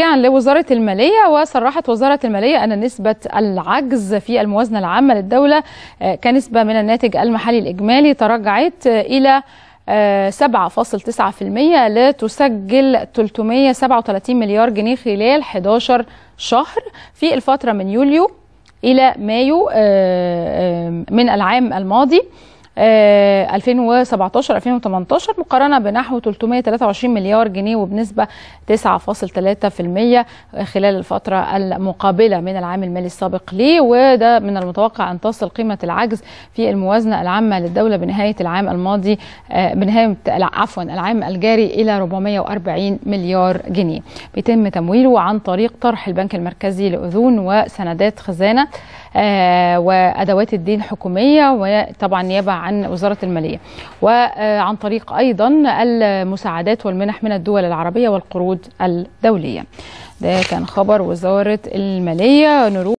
تبكيعا لوزارة المالية وصرحت وزارة المالية أن نسبة العجز في الموازنة العامة للدولة آه، كنسبة من الناتج المحلي الإجمالي تراجعت آه، إلى 7.9% لا تسجل 337 مليار جنيه خلال 11 شهر في الفترة من يوليو إلى مايو آه، من العام الماضي 2017 آه، 2018 مقارنه بنحو 323 مليار جنيه وبنسبه 9.3% خلال الفتره المقابله من العام المالي السابق ليه وده من المتوقع ان تصل قيمه العجز في الموازنه العامه للدوله بنهايه العام الماضي آه، بنهايه عفوا العام الجاري الى 440 مليار جنيه بيتم تمويله عن طريق طرح البنك المركزي لاذون وسندات خزانه آه، وادوات الدين الحكوميه وطبعا نيابه عن عن وزارة المالية وعن طريق أيضا المساعدات والمنح من الدول العربية والقروض الدولية ده كان خبر وزارة المالية نروح